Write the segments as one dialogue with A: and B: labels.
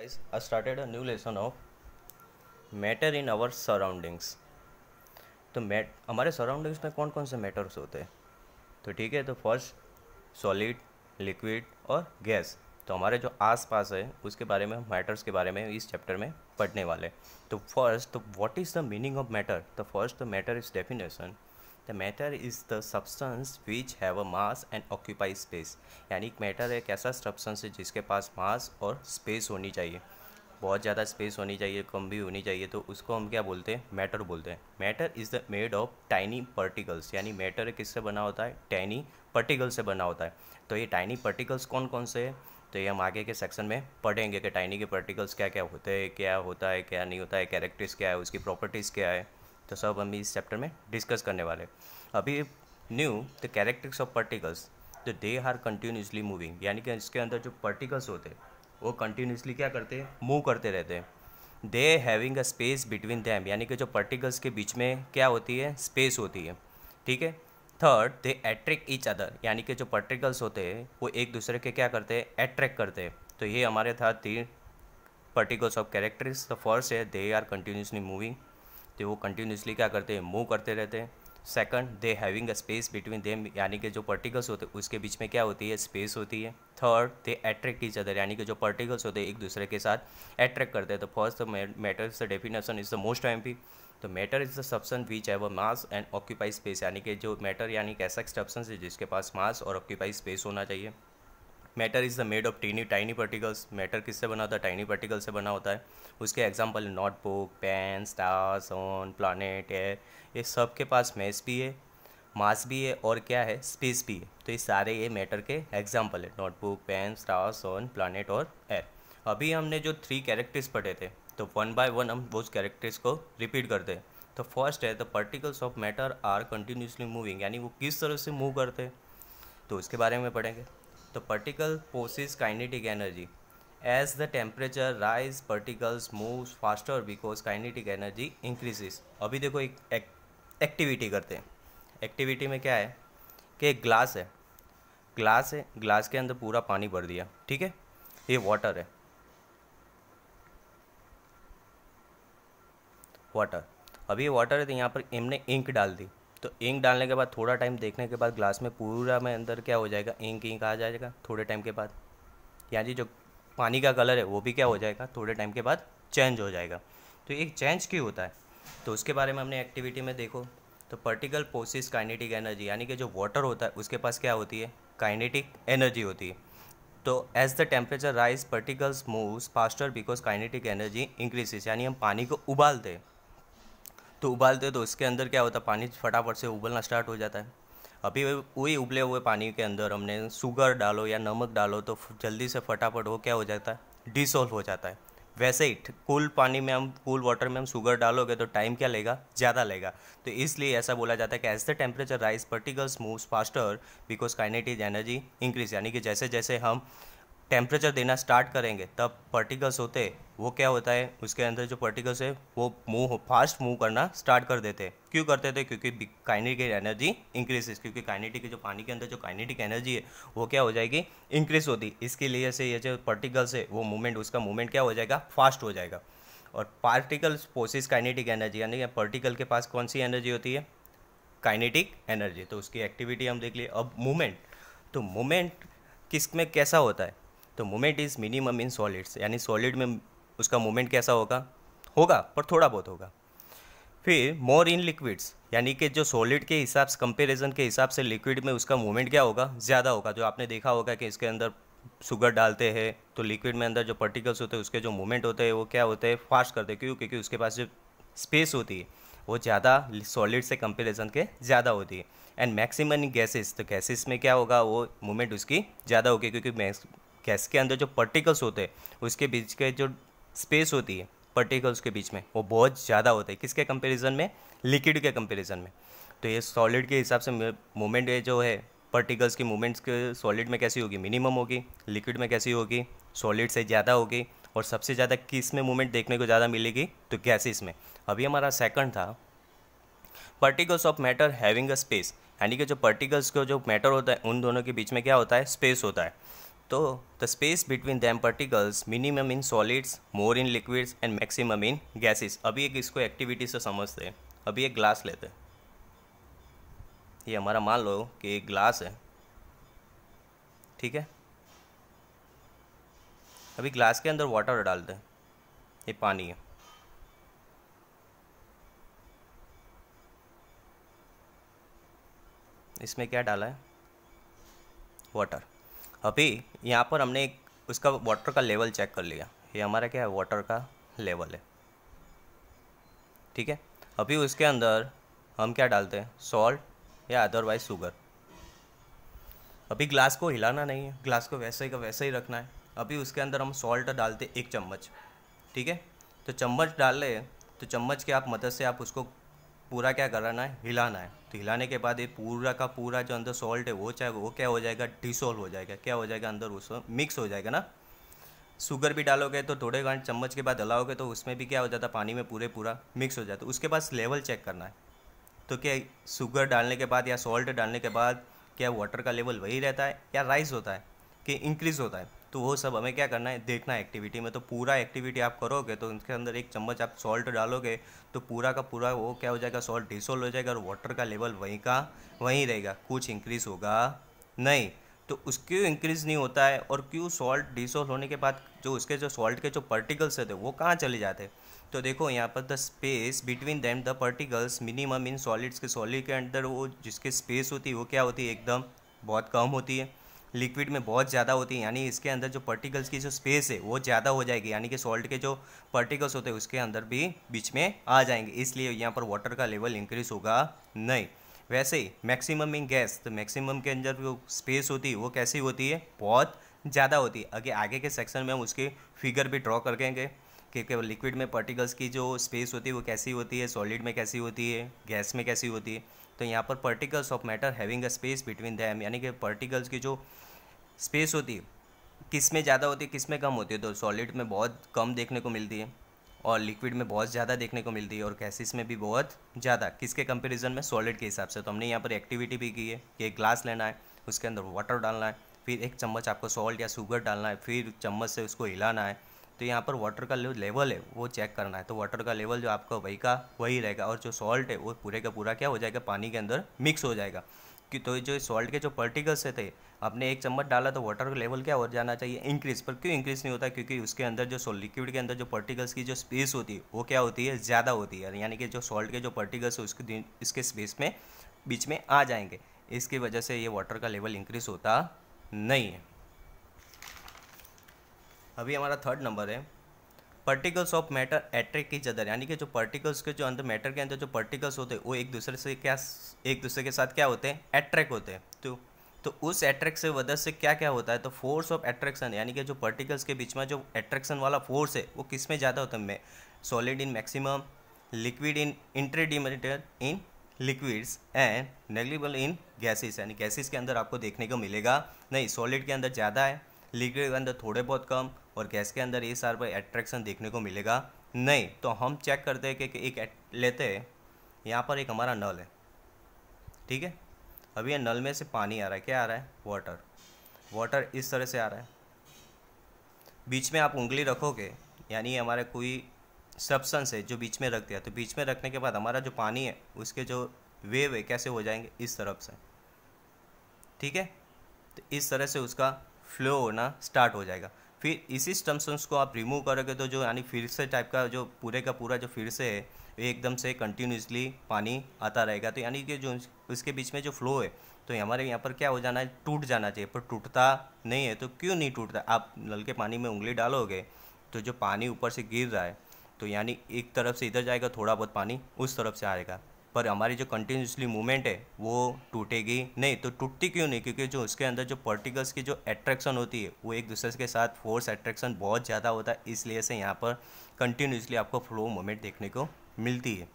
A: guys i started a new lesson of matter in our surroundings तो matter हमारे surroundings में कौन कौन से मैटर्स होते हैं तो ठीक है तो फर्स्ट सॉलिड लिक्विड और गैस तो हमारे जो आसपास है उसके बारे में मैटर्स के बारे में इस चैप्टर में पढ़ने वाले तो फर्स्ट तो what is the meaning of matter तो first the matter is definition the matter is the substance which have a mass and occupy space यानी मैटर एक ऐसा सब्सटेंस है जिसके पास मास और स्पेस होनी चाहिए बहुत ज़्यादा स्पेस होनी चाहिए कम भी होनी चाहिए तो उसको हम क्या बोलते हैं मैटर बोलते हैं matter is the made of tiny particles यानी मैटर किससे बना होता है टाइनी पर्टिकल से बना होता है तो ये टाइनी पर्टिकल्स कौन कौन से हैं तो ये हम आगे के सेक्शन में पढ़ेंगे कि टाइनी के पर्टिकल्स क्या क्या होते हैं क्या होता है क्या नहीं होता है कैरेक्टर्स क्या है उसकी प्रॉपर्टीज़ क्या है तो सब हम इस चैप्टर में डिस्कस करने वाले अभी new the characters of particles तो दे आर कंटिन्यूसली मूविंग यानी कि इसके अंदर जो पर्टिकल्स होते वो कंटिन्यूसली क्या करते हैं मूव करते रहते हैं they having a space between them यानी कि जो पर्टिकल्स के बीच में क्या होती है स्पेस होती है ठीक है third they attract each other यानी कि जो पर्टिकल्स होते हैं वो एक दूसरे के क्या करते हैं एट्रैक्ट करते हैं तो ये हमारे था तीन particles of characters the first है दे आर कंटिन्यूसली मूविंग तो वो कंटिन्यूसली क्या करते हैं मूव करते रहते हैं second they having a space between them यानी कि जो पर्टिकल्स होते हैं उसके बीच में क्या होती है स्पेस होती है third they attract each other यानी कि जो पर्टिकल्स होते हैं एक दूसरे के साथ अट्रैक्ट करते हैं तो first matter is the definition is the most एम्पी तो matter is the substance which have a mass and occupy space यानी कि जो मैटर यानी कि ऐसा सब्सटेंस है जिसके पास मास और ऑक्यूपाई स्पेस होना चाहिए matter is the made of tiny tiny particles matter किससे बना होता है टाइनी पार्टिकल से बना होता है उसके example notebook pen star sun planet air ये सब के पास मैस भी है मास भी है और क्या है स्पेस भी है तो ये सारे ये मैटर के एग्जाम्पल है notebook pen star sun planet और एयर अभी हमने जो थ्री कैरेक्टर्स पढ़े थे तो वन बाय वन हम वो कैरेक्टर्स को रिपीट करते हैं तो फर्स्ट है the particles of matter are continuously moving यानी वो किस तरह से मूव करते हैं तो उसके बारे में पढ़ेंगे The particle possesses kinetic energy. As the temperature rise, particles move faster because kinetic energy increases. अभी देखो एक एक्टिविटी करते हैं एक्टिविटी में क्या है कि एक ग्लास है ग्लास है ग्लास के अंदर पूरा पानी भर दिया ठीक है ये वाटर है वाटर अभी ये वाटर है तो यहाँ पर इमने इंक डाल दी तो इंक डालने के बाद थोड़ा टाइम देखने के बाद ग्लास में पूरा में अंदर क्या हो जाएगा इंक इंक आ जाएगा थोड़े टाइम के बाद यानी जो पानी का कलर है वो भी क्या हो जाएगा थोड़े टाइम के बाद चेंज हो जाएगा तो एक चेंज क्यों होता है तो उसके बारे में हमने एक्टिविटी में देखो तो पर्टिकल पोसिस काइनेटिक एनर्जी यानी कि जो वाटर होता है उसके पास क्या होती है काइनेटिक एनर्जी होती है तो as the temperature rise particles moves faster because kinetic energy increases यानी हम पानी को उबालते हैं तो उबालते हो तो उसके अंदर क्या होता है पानी फटाफट से उबलना स्टार्ट हो जाता है अभी वही उबले हुए पानी के अंदर हमने शुगर डालो या नमक डालो तो जल्दी से फटाफट वो क्या हो जाता है डिसोल्व हो जाता है वैसे ही कूल पानी में हम कूल वाटर में हम शुगर डालोगे तो टाइम क्या लेगा ज़्यादा लेगा तो इसलिए ऐसा बोला जाता है कि as the temperature rise particles moves faster because kinetic energy increase यानी कि जैसे जैसे हम टेम्परेचर देना स्टार्ट करेंगे तब पर्टिकल्स होते वो क्या होता है उसके अंदर जो पर्टिकल्स है वो मूव फास्ट मूव करना स्टार्ट कर देते हैं क्यों करते थे क्योंकि काइनेटिक एनर्जी इंक्रीजेस क्योंकि काइनेटिक जो पानी के अंदर जो काइनेटिक एनर्जी है वो क्या हो जाएगी इंक्रीज होती इसके लिए से ये जो पर्टिकल्स है वो मूवमेंट उसका मूवमेंट क्या हो जाएगा फास्ट हो जाएगा और पार्टिकल्स पोसिस काइनेटिक एनर्जी यानी पर्टिकल के पास कौन सी एनर्जी होती है काइनेटिक एनर्जी तो उसकी एक्टिविटी हम देख लिए अब मूवमेंट तो मूवमेंट किस में कैसा होता है तो moment is minimum in solids यानी सॉलिड में उसका मोमेंट कैसा होगा होगा पर थोड़ा बहुत होगा फिर मोर इन लिक्विड्स यानी कि जो सॉलिड के हिसाब से कंपेरिजन के हिसाब से लिक्विड में उसका मूवमेंट क्या होगा ज़्यादा होगा जो आपने देखा होगा कि इसके अंदर शुगर डालते हैं तो लिक्विड में अंदर जो पर्टिकल्स होते हैं उसके जो मूवमेंट होते हैं वो क्या होते हैं फास्ट करते हैं क्यों क्योंकि उसके पास जो स्पेस होती है वो ज़्यादा सॉलिड से कंपेरिजन के ज़्यादा होती है एंड मैक्सिमम गैसेस तो गैसेस में क्या होगा वो मूवमेंट उसकी ज़्यादा होगी क्योंकि गैस के अंदर जो पर्टिकल्स होते हैं उसके बीच के जो स्पेस होती है पर्टिकल्स के बीच में वो बहुत ज़्यादा होते हैं किसके कंपेरिजन में लिक्विड के कंपेरिजन में तो ये सॉलिड के हिसाब से मूवमेंट ये जो है पर्टिकल्स की मूवमेंट्स के सॉलिड में कैसी होगी मिनिमम होगी लिक्विड में कैसी होगी सॉलिड से ज़्यादा होगी और सबसे ज़्यादा किस में मूवमेंट देखने को ज़्यादा मिलेगी तो गैसेस में अभी हमारा सेकंड था particles of matter having a space यानी कि जो पर्टिकल्स का जो मैटर होता है उन दोनों के बीच में क्या होता है स्पेस होता है तो the space between them particles minimum in solids more in liquids and maximum in gases अभी एक इसको एक्टिविटी से समझते हैं अभी एक ग्लास लेते हैं ये हमारा मान लो कि एक ग्लास है ठीक है अभी ग्लास के अंदर वाटर डालते हैं ये पानी है इसमें क्या डाला है वाटर अभी यहाँ पर हमने एक उसका वाटर का लेवल चेक कर लिया ये हमारा क्या है वाटर का लेवल है ठीक है अभी उसके अंदर हम क्या डालते हैं सॉल्ट या अदरवाइज शुगर अभी ग्लास को हिलाना नहीं है ग्लास को वैसे ही का वैसे ही रखना है अभी उसके अंदर हम सॉल्ट डालते एक चम्मच ठीक है तो चम्मच डाल लें तो चम्मच के आप मदद से आप उसको पूरा क्या कराना है हिलाना है तो हिलाने के बाद ये पूरा का पूरा जो अंदर सॉल्ट है वो चाहे वो क्या हो जाएगा डिसोल्व हो जाएगा क्या हो जाएगा अंदर उसमें मिक्स हो जाएगा ना शुगर भी डालोगे तो थोड़े घंटे चम्मच के बाद हलाओगे तो उसमें भी क्या हो जाता है पानी में पूरे पूरा मिक्स हो जाता उसके बाद लेवल चेक करना है तो क्या शुगर डालने के बाद या सॉल्ट डालने के बाद क्या वाटर का लेवल वही रहता है या राइस होता है कि इंक्रीज़ होता है तो वो सब हमें क्या करना है देखना है एक्टिविटी में तो पूरा एक्टिविटी आप करोगे तो उसके अंदर एक चम्मच आप सॉल्ट डालोगे तो पूरा का पूरा वो क्या हो जाएगा सॉल्ट डिसोल्व हो जाएगा और वाटर का लेवल वहीं का वहीं रहेगा कुछ इंक्रीज़ होगा नहीं तो उस क्यों इंक्रीज़ नहीं होता है और क्यों सॉल्ट डिसोल्व होने के बाद जो उसके जो सॉल्ट के जो पर्टिकल्स थे वो कहाँ चले जाते तो देखो यहाँ पर the space between them the particles minimum in solids के सॉलिड के अंदर वो जिसकी स्पेस होती है वो क्या होती है एकदम बहुत कम होती है लिक्विड में बहुत ज़्यादा होती है यानी इसके अंदर जो पर्टिकल्स की जो स्पेस है वो ज़्यादा हो जाएगी यानी कि सॉल्ट के जो पर्टिकल्स होते हैं उसके अंदर भी बीच में आ जाएंगे इसलिए यहाँ पर वाटर का लेवल इंक्रीज होगा नहीं वैसे ही मैक्सिमम इन गैस तो मैक्सिमम के अंदर जो स्पेस होती है वो कैसी होती है बहुत ज़्यादा होती है अगर आगे के सेक्शन में हम उसकी फिगर भी ड्रॉ कर देंगे कि केवल लिक्विड में पर्टिकल्स की जो स्पेस होती है वो कैसी होती है सॉलिड में कैसी होती है गैस में कैसी होती है तो यहाँ पर particles of matter having a space between them यानी कि पर्टिकल्स की जो स्पेस होती है किस में ज़्यादा होती है किस में कम होती है तो सॉलिड में बहुत कम देखने को मिलती है और लिक्विड में बहुत ज़्यादा देखने को मिलती है और कैसिस में भी बहुत ज़्यादा किसके कंपेरिजन में सॉलिड के हिसाब से तो हमने यहाँ पर एक्टिविटी भी की है कि एक ग्लास लेना है उसके अंदर वाटर डालना है फिर एक चम्मच आपको सॉल्ट या शुगर डालना है फिर चम्मच से उसको हिलाना है तो यहाँ पर वाटर का जो लेवल है वो चेक करना है तो वाटर का लेवल जो आपका वही का वही रहेगा और जो सॉल्ट है वो पूरे का पूरा क्या हो जाएगा पानी के अंदर मिक्स हो जाएगा कि तो जो सॉल्ट के जो पर्टिकल्स थे आपने एक चम्मच डाला तो वाटर का लेवल क्या हो जाना चाहिए इंक्रीज़ पर क्यों इंक्रीज़ नहीं होता क्योंकि उसके अंदर जो सो लिक्विड के अंदर जो पर्टिकल्स की जो स्पेस होती है वो क्या होती है ज़्यादा होती है यानी कि जो सॉल्ट के जो पर्टिकल्स है उसके इसके स्पेस में बीच में आ जाएंगे इसकी वजह से ये वाटर का लेवल इंक्रीज़ होता नहीं है अभी हमारा थर्ड नंबर है पर्टिकल्स ऑफ मैटर एट्रैक्ट की जदर यानी कि जो पर्टिकल्स के जो अंदर मैटर के अंदर जो पर्टिकल्स होते हैं वो एक दूसरे से क्या एक दूसरे के साथ क्या होते हैं एट्रैक्ट होते हैं तो तो उस एट्रैक्ट से वजह से क्या क्या होता है तो फोर्स ऑफ एट्रैक्शन यानी कि जो पर्टिकल्स के बीच में जो एट्रैक्शन वाला फोर्स है वो किस में ज़्यादा होता है मैं solid in maximum liquid in intermediate in liquids and negligible in gases यानी गैसेस के अंदर आपको देखने को मिलेगा नहीं सॉलिड के अंदर ज़्यादा है लिक्विड के अंदर थोड़े बहुत कम और गैस के अंदर इस आर पर एट्रैक्शन देखने को मिलेगा नहीं तो हम चेक करते हैं कि, कि एक लेते हैं यहाँ पर एक हमारा नल है ठीक है अभी ये नल में से पानी आ रहा है क्या आ रहा है वाटर वाटर इस तरह से आ रहा है बीच में आप उंगली रखोगे यानी हमारा कोई सब्सटेंस है जो बीच में रख दिया तो बीच में रखने के बाद हमारा जो पानी है उसके जो वेव है कैसे हो जाएंगे इस तरफ से ठीक है तो इस तरह से उसका फ्लो होना स्टार्ट हो जाएगा फिर इसी स्टम्स स्टम्सन्स को आप रिमूव करोगे तो जो यानी फिर से टाइप का जो पूरे का पूरा जो फिर से है वो एकदम से कंटिन्यूसली पानी आता रहेगा तो यानी कि जो उसके बीच में जो फ्लो है तो हमारे यहाँ पर क्या हो जाना है टूट जाना चाहिए पर टूटता नहीं है तो क्यों नहीं टूटता आप नल के पानी में उंगली डालोगे तो जो पानी ऊपर से गिर रहा है तो यानी एक तरफ से इधर जाएगा थोड़ा बहुत पानी उस तरफ से आएगा पर हमारी जो कंटिन्यूसली मूवमेंट है वो टूटेगी नहीं तो टूटती क्यों नहीं क्योंकि जो उसके अंदर जो पर्टिकल्स की जो एट्रैक्शन होती है वो एक दूसरे के साथ फोर्स एट्रैक्शन बहुत ज़्यादा होता है इसलिए से यहाँ पर कंटिन्यूसली आपको फ्लो मूवमेंट देखने को मिलती है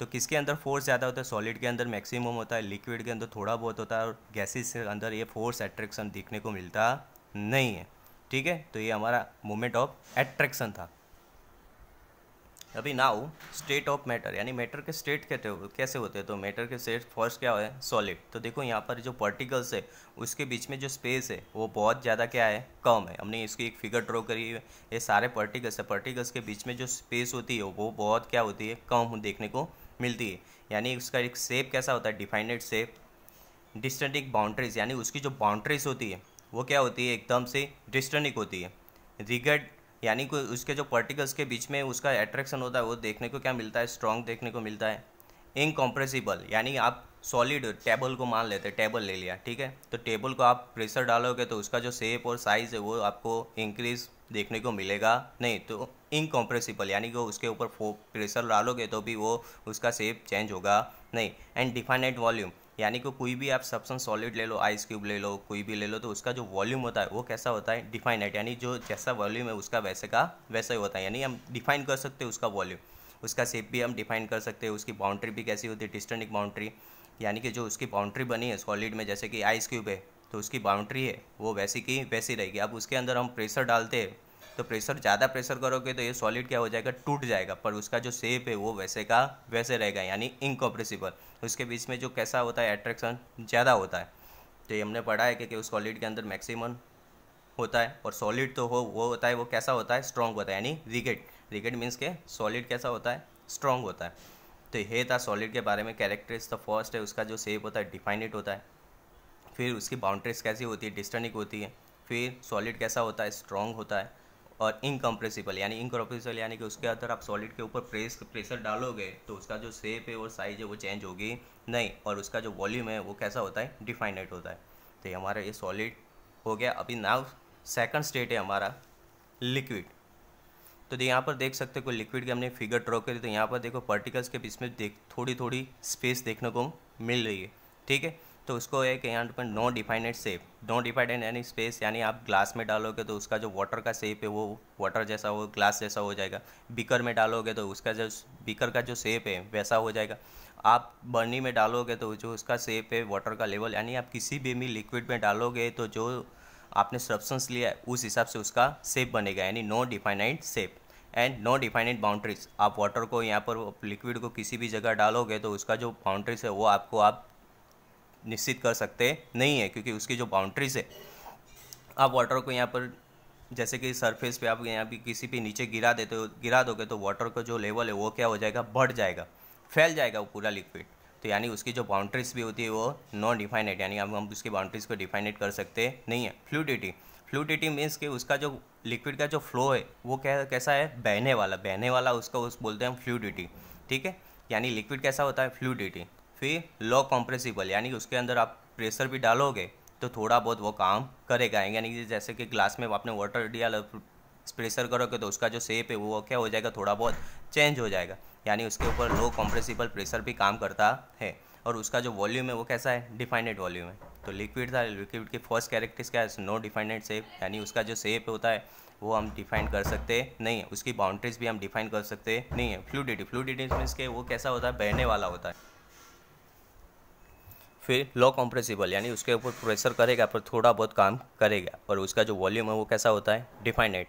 A: तो किसके अंदर फोर्स ज़्यादा होता है सॉलिड के अंदर मैक्सिमम होता है लिक्विड के अंदर थोड़ा बहुत होता है और गैसेज के अंदर ये फोर्स एट्रैक्शन देखने को मिलता नहीं है ठीक है तो ये हमारा मोमेंट ऑफ एट्रैक्शन था अभी नाउ स्टेट ऑफ मैटर यानी मैटर के स्टेट कहते हो कैसे होते हैं तो मैटर के स्टेट फर्स्ट क्या है सॉलिड तो देखो यहाँ पर जो पार्टिकल्स है उसके बीच में जो स्पेस है वो बहुत ज़्यादा क्या है कम है हमने इसकी एक फिगर ड्रॉ करी है ये सारे पार्टिकल्स है पार्टिकल्स के बीच में जो स्पेस होती है वो बहुत क्या होती है कम देखने को मिलती है यानी उसका एक सेप कैसा होता है डिफाइनेड सेप डिस्टेंटिक बाउंड्रीज यानी उसकी जो बाउंड्रीज होती है वो क्या होती है एकदम से डिस्टेंटिक होती है रिगर्ड यानी कि उसके जो पर्टिकल्स के बीच में उसका एट्रैक्शन होता है वो देखने को क्या मिलता है स्ट्रॉन्ग देखने को मिलता है इनकॉम्प्रेसिबल यानी आप सॉलिड टेबल को मान लेते हैं टेबल ले लिया ठीक है तो टेबल को आप प्रेशर डालोगे तो उसका जो शेप और साइज़ है वो आपको इंक्रीज देखने को मिलेगा नहीं तो इनकॉम्प्रेसिबल यानी कि उसके ऊपर प्रेशर डालोगे तो भी वो उसका शेप चेंज होगा नहीं एंड डिफाइनेट वॉल्यूम यानी कि कोई भी आप सबसन सॉलिड ले लो आइस क्यूब ले लो कोई भी ले लो तो उसका जो वॉल्यूम होता है वो कैसा होता है डिफाइनाइट यानी जो जैसा वॉल्यूम है उसका वैसे का वैसा ही होता है यानी हम डिफाइन कर सकते हैं उसका वॉल्यूम उसका सेप भी हम डिफाइन कर सकते हैं उसकी बाउंड्री भी कैसी होती है डिस्टेंटिक बाउंड्री यानी कि जो उसकी बाउंड्री बनी है सॉलिड में जैसे कि आइस क्यूब है तो उसकी बाउंड्री है वो वैसी की वैसी रहेगी अब उसके अंदर हम प्रेशर डालते हैं तो प्रेशर ज़्यादा प्रेशर करोगे तो ये सॉलिड क्या हो जाएगा टूट जाएगा पर उसका जो शेप है वो वैसे का वैसे रहेगा यानी इनकॉम्प्रेसिबल उसके बीच में जो कैसा होता है एट्रैक्शन ज़्यादा होता है तो ये हमने पढ़ा है कि, कि उस सॉलिड के अंदर मैक्सिमम होता है और सॉलिड तो हो वो होता है वो कैसा होता है स्ट्रॉन्ग होता है यानी रिगेट रिगेट मीन्स के सॉलिड कैसा होता है स्ट्रॉन्ग होता है तो ये था सॉलिड के बारे में कैरेक्टर्स द फर्स्ट है उसका जो शेप होता है डिफाइनिट होता है फिर उसकी बाउंड्रीज कैसी होती है डिस्टनिक होती है फिर सॉलिड कैसा होता है स्ट्रॉन्ग होता है और इनकम्प्रेसिबल यानी इनकम्प्रेसिबल यानी कि उसके अंदर आप सॉलिड के ऊपर प्रेस प्रेशर डालोगे तो उसका जो शेप है और साइज है वो चेंज होगी नहीं और उसका जो वॉल्यूम है वो कैसा होता है डिफाइनेट होता है तो ये हमारा ये सॉलिड हो गया अभी नाव सेकंड स्टेट है हमारा लिक्विड तो यहाँ पर देख सकते हो लिक्विड की हमने फिगर ड्रॉ करी तो यहाँ पर देखो पार्टिकल्स के बीच में देख थोड़ी थोड़ी स्पेस देखने को मिल रही है ठीक है तो उसको एक यहाँ पर no defined shape no defined यानी स्पेस यानी आप ग्लास में डालोगे तो उसका जो वाटर का सेप है वो वाटर जैसा हो ग्लास जैसा हो जाएगा बीकर में डालोगे तो उसका जो बीकर का जो सेप है वैसा हो जाएगा आप बर्नी में डालोगे तो जो उसका सेप है वाटर का लेवल यानी आप किसी भी में लिक्विड में डालोगे तो जो आपने सब्सटेंस लिया है उस हिसाब से उसका सेप बनेगा यानी no definite shape and no definite boundaries आप वाटर को यहाँ पर लिक्विड को किसी भी जगह डालोगे तो उसका जो बाउंड्रीज है वो आपको आप निश्चित कर सकते नहीं है क्योंकि उसकी जो बाउंड्रीज है आप वाटर को यहाँ पर जैसे कि सरफेस पे आप यहाँ भी किसी भी नीचे गिरा देते हो गिरा दोगे तो वाटर का जो लेवल है वो क्या हो जाएगा बढ़ जाएगा फैल जाएगा वो पूरा लिक्विड तो यानी उसकी जो बाउंड्रीज भी होती है वो नॉन डिफाइनेट यानी हम हम उसकी बाउंड्रीज को डिफाइनेट कर सकते नहीं है फ्लूडिटी फ्लूडिटी मीन्स कि उसका जो लिक्विड का जो फ्लो है वो क्या कैसा है बहने वाला बहने वाला उसका उस बोलते हैं हम फ्लूडिटी ठीक है यानी लिक्विड कैसा होता है फ्लूडिटी फिर लो कॉम्प्रेसिबल यानी कि उसके अंदर आप प्रेशर भी डालोगे तो थोड़ा बहुत वो काम करेगा यानी कि जैसे कि ग्लास में आपने वाटर दिया प्रेशर करोगे तो उसका जो शेप है वो क्या हो जाएगा थोड़ा बहुत चेंज हो जाएगा यानी उसके ऊपर लो कॉम्प्रेसिबल प्रेशर भी काम करता है और उसका जो वॉल्यूम है वो कैसा है डिफाइनेड वॉल्यूम है तो लिक्विड था लिक्विड की फर्स्ट कैरेक्टर्स क्या है नो डिफाइनेड शेप यानी उसका जो शेप होता है वो हम डिफाइन कर सकते नहीं है उसकी बाउंड्रीज भी हम डिफाइन कर सकते नहीं है फ्लूडिटी फ्लूडिटी मीन्स के वो कैसा होता है बहने वाला होता है फिर लो कॉम्प्रेसिबल यानी उसके ऊपर प्रेशर करेगा पर थोड़ा बहुत काम करेगा और उसका जो वॉल्यूम है वो कैसा होता है डिफाइनेट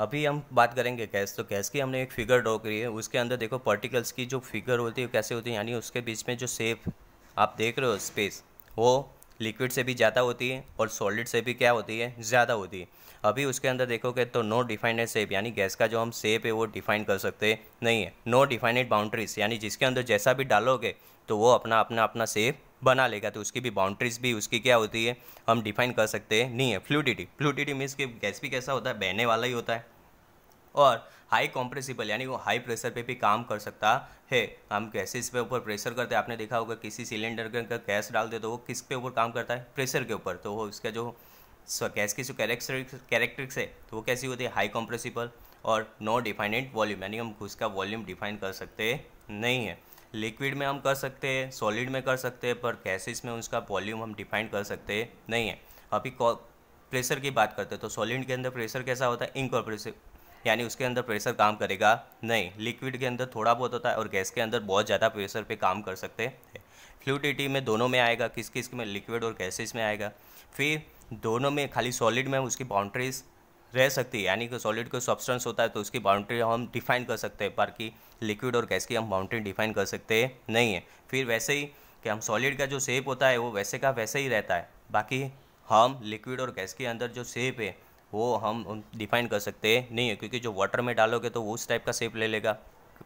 A: अभी हम बात करेंगे गैस तो गैस की हमने एक फिगर ड्रॉ करी है उसके अंदर देखो पार्टिकल्स की जो फिगर होती है कैसे होती है यानी उसके बीच में जो सेप आप देख रहे हो स्पेस वो लिक्विड से भी ज़्यादा होती है और सॉलिड से भी क्या होती है ज़्यादा होती है अभी उसके अंदर देखोगे तो नो डिफाइनेड सेप यानी गैस का जो हम सेप है वो डिफाइन कर सकते नहीं है नो डिफाइनेट बाउंड्रीज यानी जिसके अंदर जैसा भी डालोगे तो वो अपना अपना अपना सेप बना लेगा तो उसकी भी बाउंड्रीज भी उसकी क्या होती है हम डिफाइन कर सकते हैं नहीं है फ्लूडिटी फ्लूडिटी मीन्स कि गैस भी कैसा होता है बहने वाला ही होता है और हाई कॉम्प्रेसिबल यानी वो हाई प्रेशर पे भी काम कर सकता है हम गैसेस पे ऊपर प्रेशर करते हैं आपने देखा होगा किसी सिलेंडर के अंदर गैस डाल दे तो वो किस पे ऊपर काम करता है प्रेशर के ऊपर तो वो उसका जो गैस की जो कैरेक्टरिक्स है तो वो कैसी होती है हाई कॉम्प्रेसिबल और नो डिफाइनेंट वॉल्यूम यानी हम उसका वॉल्यूम डिफाइन कर सकते नहीं है लिक्विड में हम कर सकते हैं सॉलिड में कर सकते हैं पर गैसेज में उसका वॉल्यूम हम डिफाइन कर सकते नहीं है अभी प्रेशर की बात करते हैं तो सॉलिड के अंदर प्रेशर कैसा होता है इनकॉर्पोरेसिव यानी उसके अंदर प्रेशर काम करेगा नहीं लिक्विड के अंदर थोड़ा बहुत होता है और गैस के अंदर बहुत ज़्यादा प्रेशर पे काम कर सकते हैं फ्लूडिटी में दोनों में आएगा किस किस में लिक्विड और गैसेज में आएगा फिर दोनों में खाली सॉलिड में उसकी बाउंड्रीज रह सकती है यानी कि सॉलिड कोई सब्सटेंस होता है तो उसकी बाउंड्री हम डिफाइन कर सकते हैं पर कि लिक्विड और गैस की हम बाउंड्री डिफाइन कर सकते नहीं है फिर वैसे ही कि हम सॉलिड का जो शेप होता है वो वैसे का वैसे ही रहता है बाकी हम लिक्विड और गैस के अंदर जो शेप है वो हम डिफाइन कर सकते नहीं है क्योंकि जो वाटर में डालोगे तो उस टाइप का शेप ले लेगा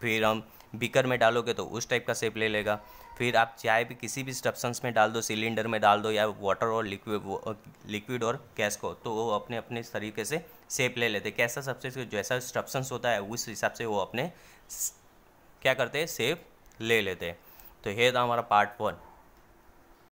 A: फिर हम बीकर में डालोगे तो उस टाइप का शेप ले लेगा फिर आप चाय भी किसी भी स्टप्सन्स में डाल दो सिलेंडर में डाल दो या वाटर और लिक्विड लिक्विड और गैस को तो वो अपने अपने तरीके से शेप ले लेते कैसा सबसे जैसा स्टप्सन्स होता है उस हिसाब से वो अपने क्या करते हैं शेप ले लेते हैं तो ये था हमारा पार्ट वन